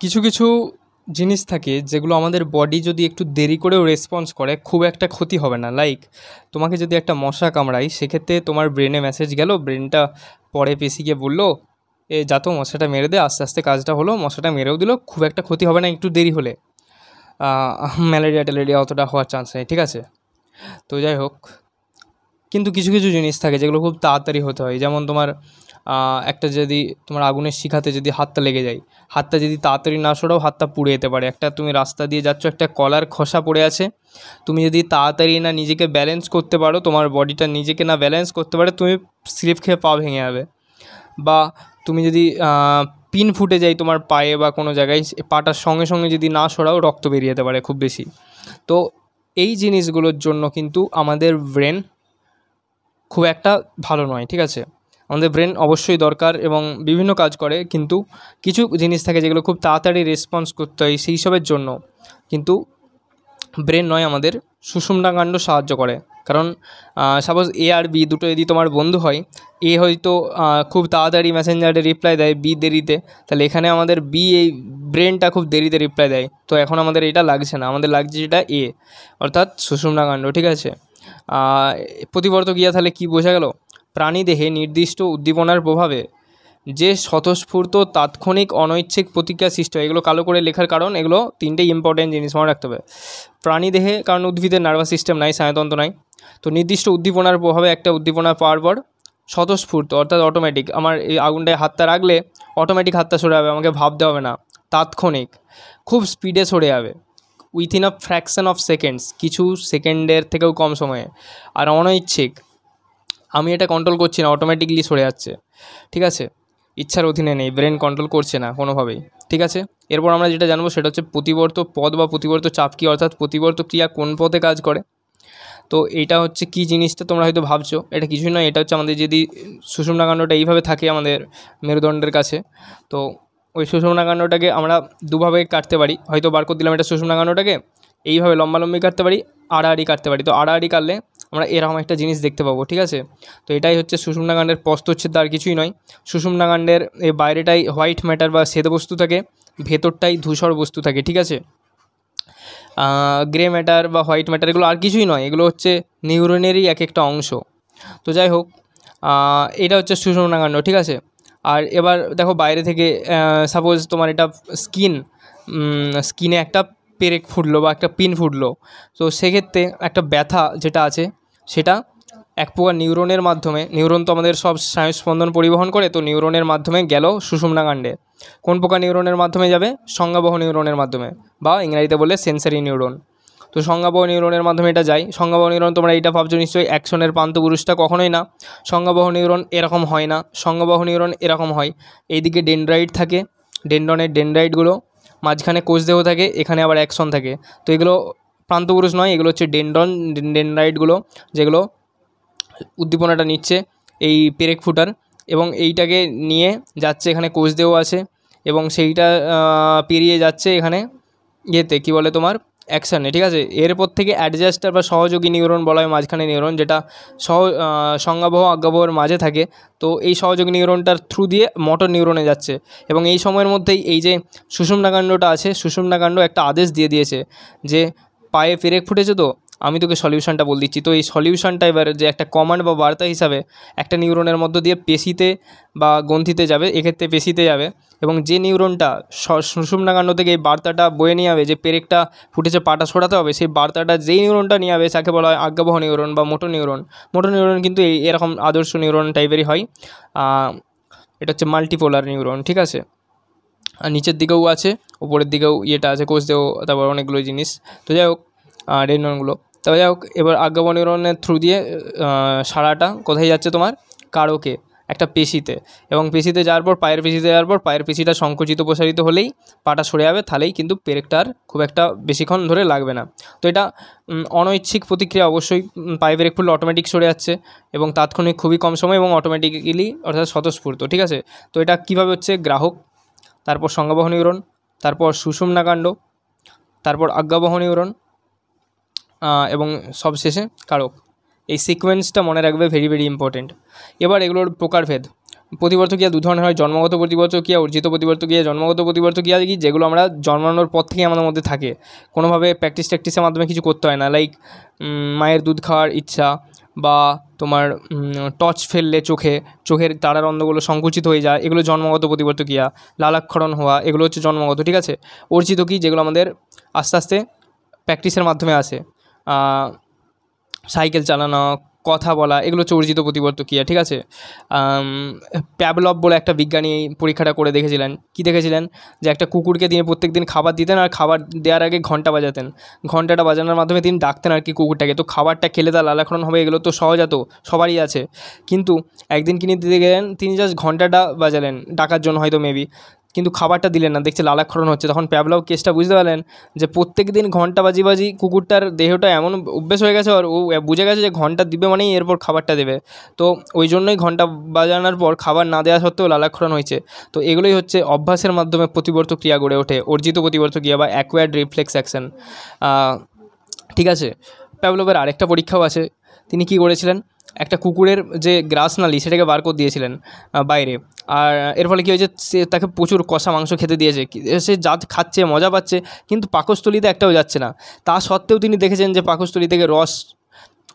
কিছু কিছু জিনিস থাকে যেগুলো আমাদের বডি যদি একটু দেরি করেও রেসপন্স করে খুব একটা ক্ষতি হবে না লাইক তোমাকে যদি একটা মশা কামড়ায় সেক্ষেত্রে তোমার ব্রেনে মেসেজ গেল ব্রেনটা পরে পেশিকে বললো এ যা তো মশাটা মেরে দে আস্তে আস্তে কাজটা হলো মশাটা মেরেও দিল খুব একটা ক্ষতি হবে না একটু দেরি হলে ম্যালেরিয়া ট্যালেরিয়া অতটা হওয়ার চান্স নেই ঠিক আছে তো যাই হোক কিন্তু কিছু কিছু জিনিস থাকে যেগুলো খুব তাড়াতাড়ি হতে হয় যেমন তোমার একটা যদি তোমার আগুনের শিখাতে যদি হাতটা লেগে যায় হাতটা যদি তাড়াতাড়ি না সরাও হাতটা পুড়ে যেতে পারে একটা তুমি রাস্তা দিয়ে যাচ্ছ একটা কলার খোসা পড়ে আছে তুমি যদি তাড়াতাড়ি না নিজেকে ব্যালেন্স করতে পারো তোমার বডিটা নিজেকে না ব্যালেন্স করতে পারে তুমি স্লিপ খেয়ে পা ভেঙে যাবে বা তুমি যদি পিন ফুটে যায় তোমার পায়ে বা কোনো জায়গায় পাটার সঙ্গে সঙ্গে যদি না সরাও রক্ত বেরিয়ে যেতে পারে খুব বেশি তো এই জিনিসগুলোর জন্য কিন্তু আমাদের ব্রেন খুব একটা ভালো নয় ঠিক আছে আমাদের ব্রেন অবশ্যই দরকার এবং বিভিন্ন কাজ করে কিন্তু কিছু জিনিস থাকে যেগুলো খুব তাড়াতাড়ি রেসপন্স করতে হয় সেই সবের জন্য কিন্তু ব্রেন নয় আমাদের সুষুমনাকাণ্ড সাহায্য করে কারণ সাপোজ এ আর বি দুটো যদি তোমার বন্ধু হয় এ হয়তো খুব তাড়াতাড়ি মেসেঞ্জারে রিপ্লাই দেয় বি দেরিতে তাহলে এখানে আমাদের বি এই ব্রেনটা খুব দেরিতে রিপ্লাই দেয় তো এখন আমাদের এটা লাগছে না আমাদের লাগছে যেটা এ অর্থাৎ সুষুমনাকাণ্ড ঠিক আছে প্রতিবর্ত গিয়া তাহলে কি বোঝা গেল প্রাণীদেহে নির্দিষ্ট উদ্দীপনার প্রভাবে যে স্বতঃস্ফূর্ত তাৎক্ষণিক অনৈচ্ছিক প্রতিক্রিয়া সৃষ্টি হয় এগুলো কালো করে লেখার কারণ এগুলো তিনটেই ইম্পর্টেন্ট জিনিস মনে রাখতে হবে প্রাণীদেহে কারণ উদ্ভিদের নার্ভাস সিস্টেম নাই স্নায়তন্ত্র নাই তো নির্দিষ্ট উদ্দীপনার প্রভাবে একটা উদ্দীপনা পাওয়ার পর স্বতঃস্ফূর্ত অর্থাৎ অটোমেটিক আমার এই আগুনটায় হাতটা রাখলে অটোমেটিক হাতটা সরে যাবে আমাকে ভাবতে হবে না তাৎক্ষণিক খুব স্পিডে সরে যাবে within a fraction of seconds কিছু সেকেন্ডের থেকেও কম সময়ে আর অনৈচ্ছিক আমি এটা কন্ট্রোল করছি না অটোমেটিকলি সরে যাচ্ছে ঠিক আছে ইচ্ছার অধীনে নেই ব্রেন কন্ট্রোল করছে না কোনোভাবেই ঠিক আছে এরপর আমরা যেটা জানবো সেটা হচ্ছে প্রতিবর্ত পদ বা প্রতিবর্ত চাপ কী অর্থাৎ প্রতিবর্ত ক্রিয়া কোন পথে কাজ করে তো এটা হচ্ছে কি জিনিসটা তোমরা হয়তো ভাবছো এটা কিছুই নয় এটা হচ্ছে আমাদের যদি সুষুম্নাকাণ্ডটা এইভাবে থাকে আমাদের মেরুদণ্ডের কাছে তো ওই কাণ্ডটাকে আমরা দুভাবে কাটতে পারি হয়তো বার করে দিলাম এটা কাণ্ডটাকে এইভাবে লম্বা লম্বি কাটতে পারি আড়াআড়ি কাটতে পারি তো আড়াআড়ি কাটলে আমরা এরকম একটা জিনিস দেখতে পাবো ঠিক আছে তো এটাই হচ্ছে সুষুম্নাকাণ্ডের প্রস্তচ্ছেদ আর কিছুই নয় সুষুম্নাকাণ্ডের এই বাইরেটাই হোয়াইট ম্যাটার বা শ্বেত বস্তু থাকে ভেতরটাই ধূসর বস্তু থাকে ঠিক আছে গ্রে ম্যাটার বা হোয়াইট ম্যাটার এগুলো আর কিছুই নয় এগুলো হচ্ছে নিউরনেরই এক একটা অংশ তো যাই হোক এটা হচ্ছে সুষুম্নাকাণ্ড ঠিক আছে আর এবার দেখো বাইরে থেকে সাপোজ তোমার এটা স্কিন স্কিনে একটা পেরেক ফুটলো বা একটা পিন ফুটলো তো সেক্ষেত্রে একটা ব্যথা যেটা আছে সেটা এক প্রকার নিউরনের মাধ্যমে নিউরন তো আমাদের সব স্নায়ুস্পন্দন পরিবহন করে তো নিউরনের মাধ্যমে গেল কাণ্ডে কোন প্রকার নিউরনের মাধ্যমে যাবে সংজ্ঞাবহ নিউরনের মাধ্যমে বা ইংরাজিতে বলে সেন্সারি নিউরন তো সংজ্ঞাবহ নিউরনের মাধ্যমে এটা যায় সংজ্ঞাবহ নিউরন তোমরা এটা ভাবছো নিশ্চয়ই অ্যাকশনের প্রান্ত পুরুষটা কখনোই না সংজ্ঞাবহ নিউরন এরকম হয় না সংজ্ঞাবহ নিউরন এরকম হয় এইদিকে ডেন্ড্রাইট থাকে ডেন্ড্রনের ডেন্ড্রাইটগুলো মাঝখানে কোষদেহ থাকে এখানে আবার অ্যাকশন থাকে তো এগুলো প্রান্ত পুরুষ নয় এগুলো হচ্ছে ডেন্ড্রন ডেন্ড্রাইটগুলো যেগুলো উদ্দীপনাটা নিচ্ছে এই পেরেক ফুটার এবং এইটাকে নিয়ে যাচ্ছে এখানে কোষদেহ আছে এবং সেইটা পেরিয়ে যাচ্ছে এখানে ইয়েতে কি বলে তোমার অ্যাকশানে ঠিক আছে এরপর থেকে অ্যাডজাস্টার বা সহযোগী নিউরন বলা হয় মাঝখানে নিউরন যেটা সহ সংজ্ঞাবহ আজ্ঞাবহর মাঝে থাকে তো এই সহযোগী নিউরনটার থ্রু দিয়ে মোটর নিউরনে যাচ্ছে এবং এই সময়ের মধ্যেই এই যে সুষুম্নাকাণ্ডটা আছে সুষুম্নাকাণ্ড একটা আদেশ দিয়ে দিয়েছে যে পায়ে পেরেক ফুটেছে তো আমি তোকে সলিউশনটা বল দিচ্ছি তো এই সলিউশনটা এবার যে একটা কমান্ড বা বার্তা হিসাবে একটা নিউরনের মধ্য দিয়ে পেশিতে বা গ্রন্থিতে যাবে এক্ষেত্রে পেশিতে যাবে এবং যে নিউরনটা সুষুমনাকাণ্ড থেকে এই বার্তাটা বয়ে নিয়ে যাবে যে পেরেকটা ফুটেছে পাটা ছড়াতে হবে সেই বার্তাটা যেই নিউরনটা নিয়ে হবে তাকে বলা হয় আজ্ঞাবহ নিউরন বা মোটো নিউরন মোটো নিউরন কিন্তু এই এরকম আদর্শ নিউরন টাইপেরই হয় এটা হচ্ছে মাল্টিপোলার নিউরন ঠিক আছে আর নিচের দিকেও আছে উপরের দিকেও ইয়েটা আছে কোষ দেও তারপর অনেকগুলো জিনিস তো যাই হোক রেননগুলো তবে যাই হোক এবার আজ্ঞাবনীকরণের থ্রু দিয়ে সারাটা কোথায় যাচ্ছে তোমার কারোকে একটা পেশিতে এবং পেশিতে যাওয়ার পর পায়ের পেশিতে যাওয়ার পর পায়ের পেশিটা সংকুচিত প্রসারিত হলেই পাটা সরে যাবে তাহলেই কিন্তু পেরেকটা আর খুব একটা বেশিক্ষণ ধরে লাগবে না তো এটা অনৈচ্ছিক প্রতিক্রিয়া অবশ্যই পায়ে ব্রেক ফুল অটোমেটিক সরে যাচ্ছে এবং তাৎক্ষণিক খুবই কম সময় এবং অটোমেটিক্যালি অর্থাৎ স্বতঃস্ফূর্ত ঠিক আছে তো এটা কিভাবে হচ্ছে গ্রাহক তারপর সংজ্ঞাবহনীকরণ তারপর সুষুম্নাকাণ্ড তারপর আজ্ঞাবহনীকরণ এবং সবশেষে কারক এই সিকোয়েন্সটা মনে রাখবে ভেরি ভেরি ইম্পর্টেন্ট এবার এগুলোর প্রকারভেদ প্রতিবর্তকীয়া দু ধরনের হয় জন্মগত প্রতিবর্তকীয়া অর্জিত প্রতিবর্তকীয়া জন্মগত প্রতিবর্তকীয়া দেখি যেগুলো আমরা জন্মানোর পর থেকে আমাদের মধ্যে থাকে কোনোভাবে প্র্যাকটিস ট্র্যাকটিসের মাধ্যমে কিছু করতে হয় না লাইক মায়ের দুধ খাওয়ার ইচ্ছা বা তোমার টর্চ ফেললে চোখে চোখের তারার অন্ধগুলো সংকুচিত হয়ে যায় এগুলো জন্মগত প্রতিবর্তকীয়া লালাক্ষরণ হওয়া এগুলো হচ্ছে জন্মগত ঠিক আছে অর্জিত কি যেগুলো আমাদের আস্তে আস্তে প্র্যাকটিসের মাধ্যমে আসে সাইকেল চালানো কথা বলা এগুলো চর্জিত প্রতিবর্ত ক্রিয়া ঠিক আছে প্যাবলব বলে একটা বিজ্ঞানী পরীক্ষাটা করে দেখেছিলেন কি দেখেছিলেন যে একটা কুকুরকে তিনি প্রত্যেক দিন খাবার দিতেন আর খাবার দেওয়ার আগে ঘন্টা বাজাতেন ঘন্টাটা বাজানোর মাধ্যমে তিনি ডাকতেন আর কি কুকুরটাকে তো খাবারটা খেলে তা লালাখন হবে এগুলো তো সহজাত সবারই আছে কিন্তু একদিন কিনে দিতে গেলেন তিনি জাস্ট ঘন্টাটা বাজালেন ডাকার জন্য হয়তো মেবি কিন্তু খাবারটা দিলেন না দেখছে লালাক্ষরণ হচ্ছে তখন প্যাবলাও কেসটা বুঝতে পারলেন যে প্রত্যেক দিন ঘন্টা বাজি বাজি কুকুরটার দেহটা এমন অভ্যেস হয়ে গেছে আর ও বুঝে গেছে যে ঘন্টা দিবে মানেই এরপর খাবারটা দেবে তো ওই জন্যই ঘন্টা বাজানোর পর খাবার না দেওয়া সত্ত্বেও লালাক্ষরণ হয়েছে তো এগুলোই হচ্ছে অভ্যাসের মাধ্যমে প্রতিবর্ত ক্রিয়া গড়ে ওঠে অর্জিত প্রতিবর্ত ক্রিয়া বা অ্যাকোয়ার্ড রিফ্লেক্স অ্যাকশন ঠিক আছে প্যাবলোভের আরেকটা পরীক্ষাও আছে তিনি কি করেছিলেন একটা কুকুরের যে গ্রাস নালি সেটাকে বার করে দিয়েছিলেন বাইরে আর এর ফলে কী হয়েছে সে তাকে প্রচুর কষা মাংস খেতে দিয়েছে সে যা খাচ্ছে মজা পাচ্ছে কিন্তু পাকস্থলিতে একটাও যাচ্ছে না তা সত্ত্বেও তিনি দেখেছেন যে পাকস্থলি থেকে রস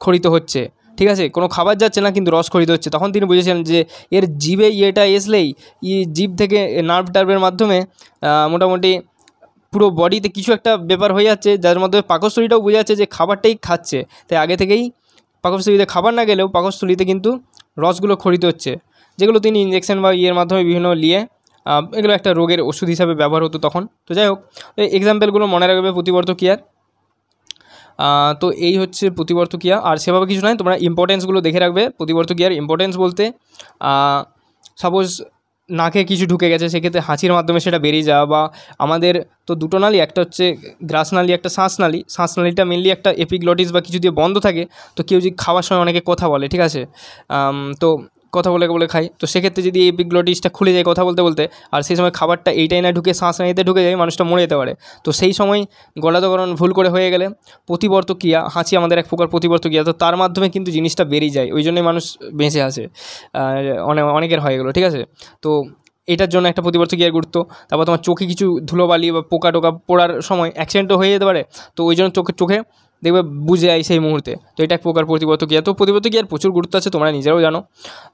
খরিত হচ্ছে ঠিক আছে কোনো খাবার যাচ্ছে না কিন্তু রস খরিদ হচ্ছে তখন তিনি বুঝেছেন যে এর জিভে ইয়েটা এসলেই ই জিভ থেকে নার্ভ টার্ভের মাধ্যমে মোটামুটি পুরো বডিতে কিছু একটা ব্যাপার হয়ে যাচ্ছে যার মাধ্যমে পাকস্থলীটাও বোঝা যাচ্ছে যে খাবারটাই খাচ্ছে তাই আগে থেকেই পাকস্থলিতে খাবার না গেলেও পাকস্থলিতে কিন্তু রসগুলো খরিত হচ্ছে যেগুলো তিনি ইঞ্জেকশন বা ইয়ের মাধ্যমে বিভিন্ন নিয়ে এগুলো একটা রোগের ওষুধ হিসাবে ব্যবহার হতো তখন তো যাই হোক এই এক্সাম্পলগুলো মনে রাখবে প্রতিবর্তক্রিয়ার তো এই হচ্ছে প্রতিবর্তক্রিয়া আর সেভাবে কিছু নয় তোমরা ইম্পর্টেন্সগুলো দেখে রাখবে কেয়ার ইম্পর্টেন্স বলতে সাপোজ নাকে কিছু ঢুকে গেছে সেক্ষেত্রে হাঁচির মাধ্যমে সেটা বেরিয়ে যাওয়া বা আমাদের তো দুটো নালি একটা হচ্ছে গ্রাস নালি একটা শ্বাস নালি শ্বাস নালিটা মেনলি একটা এপিগ্লটিস বা কিছু দিয়ে বন্ধ থাকে তো কেউ যদি খাওয়ার সময় অনেকে কথা বলে ঠিক আছে তো কথা বলে বলে খাই তো সেক্ষেত্রে যদি এই এপিগ্লটিসটা খুলে যায় কথা বলতে বলতে আর সেই সময় খাবারটা এইটাই না ঢুকে শ্বাস নাইতে ঢুকে যায় মানুষটা মরে যেতে পারে তো সেই সময় গলাতকরণ ভুল করে হয়ে গেলে প্রতিবর্ত ক্রিয়া হাঁচি আমাদের এক প্রকার প্রতিবর্ত ক্রিয়া তো তার মাধ্যমে কিন্তু জিনিসটা বেরিয়ে যায় ওই জন্যই মানুষ বেঁচে আসে অনেকের হয়ে গেলো ঠিক আছে তো এটার জন্য একটা প্রতিবর্ত ক্রিয়ার গুরুত্ব তারপর তোমার চোখে কিছু ধুলোবালি বা পোকা টোকা পড়ার সময় অ্যাক্সিডেন্টও হয়ে যেতে পারে তো ওই জন্য চোখে চোখে দেখবে বুঝে আই সেই মুহূর্তে তো এটা এক প্রকার প্রতিবদ্ধ ক্রিয়া তো প্রতিবদ্ধ ক্রিয়ার প্রচুর গুরুত্ব আছে তোমরা নিজেরাও জানো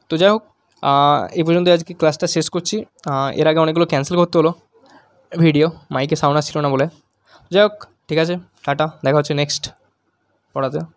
তো যাই হোক এই পর্যন্ত আজকে ক্লাসটা শেষ করছি এর আগে অনেকগুলো ক্যান্সেল করতে হলো ভিডিও মাইকে সাউন্ড আসছিল না বলে যাই হোক ঠিক আছে টাটা দেখা হচ্ছে নেক্সট পড়াতে